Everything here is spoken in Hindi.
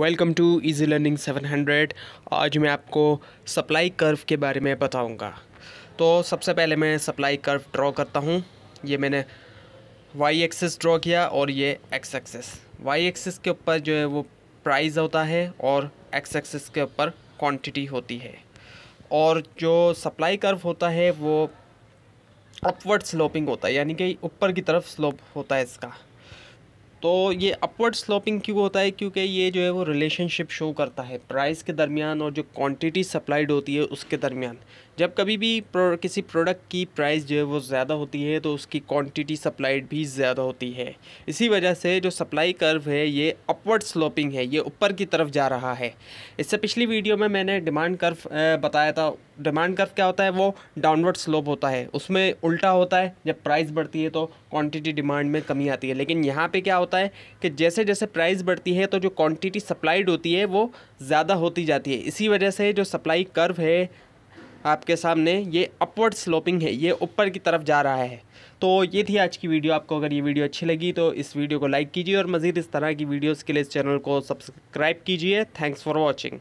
वेलकम टू इजी लर्निंग 700 आज मैं आपको सप्लाई कर्व के बारे में बताऊंगा तो सबसे पहले मैं सप्लाई कर्व ड्रॉ करता हूँ ये मैंने वाई एक्सेस ड्रॉ किया और ये एक्स एक्सेस वाई एक्सेस के ऊपर जो है वो प्राइस होता है और एक्स एक्सेस के ऊपर क्वांटिटी होती है और जो सप्लाई कर्व होता है वो अपवर्ड स्लोपिंग होता है यानी कि ऊपर की तरफ स्लोप होता है इसका तो ये अपवर्ड स्लोपिंग क्यों होता है क्योंकि ये जो है वो रिलेशनशिप शो करता है प्राइस के दरमियान और जो क्वांटिटी सप्लाइड होती है उसके दरमियान जब कभी भी प्रो, किसी प्रोडक्ट की प्राइस जो है वो ज़्यादा होती है तो उसकी क्वांटिटी सप्लाइड भी ज़्यादा होती है इसी वजह से जो सप्लाई कर्व है ये अपवर्ड स्लोपिंग है ये ऊपर की तरफ जा रहा है इससे पिछली वीडियो में मैंने डिमांड कर्व बताया था डिमांड कर्व क्या होता है वो डाउनवर्ड स्लोप होता है उसमें उल्टा होता है जब प्राइस बढ़ती है तो क्वांटिटी डिमांड में कमी आती है लेकिन यहाँ पे क्या होता है कि जैसे जैसे प्राइस बढ़ती है तो जो क्वांटिटी सप्लाइड होती है वो ज़्यादा होती जाती है इसी वजह से जो सप्लाई कर्व है आपके सामने ये अपवर्ड स्लोपिंग है ये ऊपर की तरफ जा रहा है तो ये थी आज की वीडियो आपको अगर ये वीडियो अच्छी लगी तो इस वीडियो को लाइक कीजिए और मज़ीद इस तरह की वीडियोज़ के लिए इस चैनल को सब्सक्राइब कीजिए थैंक्स फॉर वॉचिंग